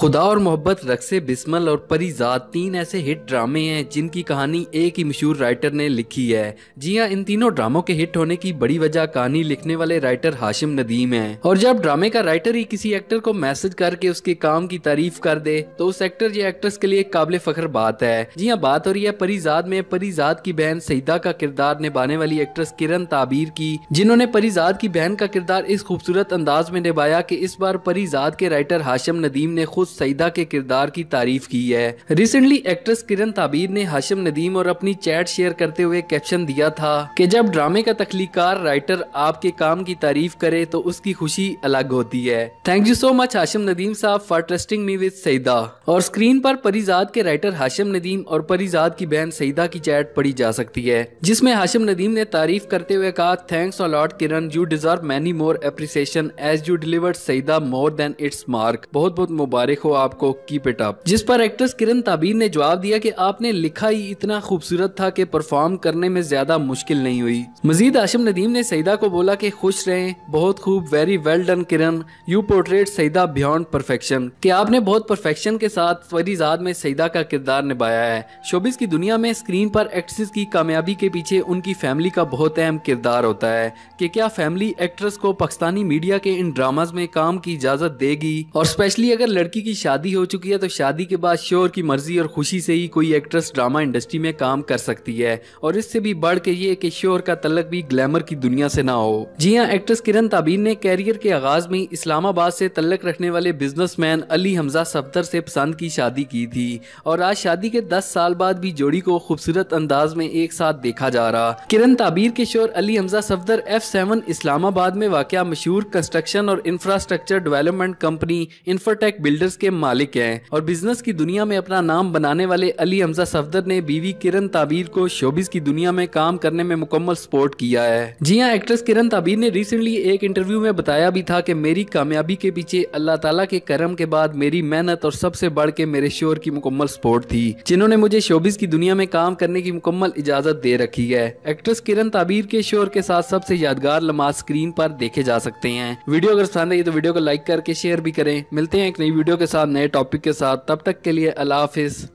खुदा और मोहब्बत रक्से बिस्मल और परिजात तीन ऐसे हिट ड्रामे हैं जिनकी कहानी एक ही मशहूर राइटर ने लिखी है जी हाँ इन तीनों ड्रामों के हिट होने की बड़ी वजह कहानी लिखने वाले राइटर हाशिम नदीम है और जब ड्रामे का राइटर ही किसी एक्टर को मैसेज करके उसके काम की तारीफ कर दे तो उस एक्टर या एक्ट्रेस के लिए काबिल फख्र बात है जी हाँ बात हो रही है परीजाद में परीजाद की बहन सईदा का किरदार निभाने वाली एक्ट्रेस किरण ताबीर की जिन्होंने परिजाद की बहन का किरदार इस खूबसूरत अंदाज में निभाया की इस बार परीजाद के राइटर हाशिम नदीम ने खुद सईदा के किरदार की तारीफ की है रिसेंटली एक्ट्रेस किरण ताबीर ने हाशिम नदीम और अपनी चैट शेयर करते हुए कैप्शन दिया था कि जब ड्रामे का तख्लीकार राइटर आपके काम की तारीफ करे तो उसकी खुशी अलग होती है thank you so much Hashim Nadeem Sahab for trusting me with Saeeda और स्क्रीन पर परिजाद के राइटर हाशिम नदीम और परिजाद की बहन सईदा की चैट पढ़ी जा सकती है जिसमें हाशिम नदीम ने तारीफ करते हुए कहा thanks lord Kiran you deserve many more appreciation as you deliver Saeeda more than its mark बहुत बहुत मुबारक देखो आपको कीप इट अप जिस पर एक्ट्रेस किरण ताबीर ने जवाब दिया कि आपने लिखा ही इतना खूबसूरत था कि परफॉर्म करने में ज्यादा मुश्किल नहीं हुई मजीद आशम नदीम ने सईदा को बोला कि खुश रहें बहुत खूब very well done Kiran you portrait Saeeda beyond perfection कि आपने बहुत परफेक्शन के साथ फरीजाद में सईदा का किरदार निभाया है शोबिस की दुनिया में स्क्रीन पर एक्ट्रेस की कामयाबी के पीछे उनकी फैमिली का बहुत अहम किरदार होता है कि क्या फैमिली एक्ट्रेस को पाकिस्तानी मीडिया के इन ड्रामाज में काम की इजाजत देगी और स्पेशली अगर लड़की की की शादी हो चुकी है तो शादी के बाद शोर की मर्जी और खुशी से ही कोई एक्ट्रेस ड्रामा इंडस्ट्री में काम कर सकती है और इससे भी बढ़ के ये कि शोर का तलक भी ग्लैमर की दुनिया से ना हो जी हाँ एक्ट्रेस किरण ताबीर ने कैरियर के आगाज में इस्लामाबाद से तलक रखने वाले बिजनेस अली हमजा सफदर से पसंद की शादी की थी और आज शादी के दस साल बाद भी जोड़ी को खूबसूरत अंदाज में एक साथ देखा जा रहा किरण ताबीर के शोर अली हमजा सफदर एफ सेवन इस्लामाबाद में वाक़ मशहूर कंस्ट्रक्शन और infrastructure development company Infratech builders के मालिक हैं और बिजनेस की दुनिया में अपना नाम बनाने वाले अली हमजा सफदर ने बीवी किरण ताबीर को शोबिस की दुनिया में काम करने में मुकम्मल सपोर्ट किया है जी हाँ एक्ट्रेस किरण ताबीर ने रिसेंटली एक इंटरव्यू में बताया भी था की मेरी कामयाबी के पीछे अल्लाह तला के करम के बाद मेरी मेहनत और सबसे बढ़ के मेरे शोर की मुकम्मल सपोर्ट थी जिन्होंने मुझे शोबिस की दुनिया में काम करने की मुकम्मल इजाजत दे रखी है एक्ट्रेस किरण ताबीर के शोर के साथ सबसे यादगार लमाज स्क्रीन पर देखे जा सकते हैं वीडियो अगर पसंद आई तो वीडियो को लाइक करके शेयर भी करें मिलते हैं एक नई वीडियो के साथ नए टॉपिक के साथ तब तक के लिए अल्लाह हाफिज़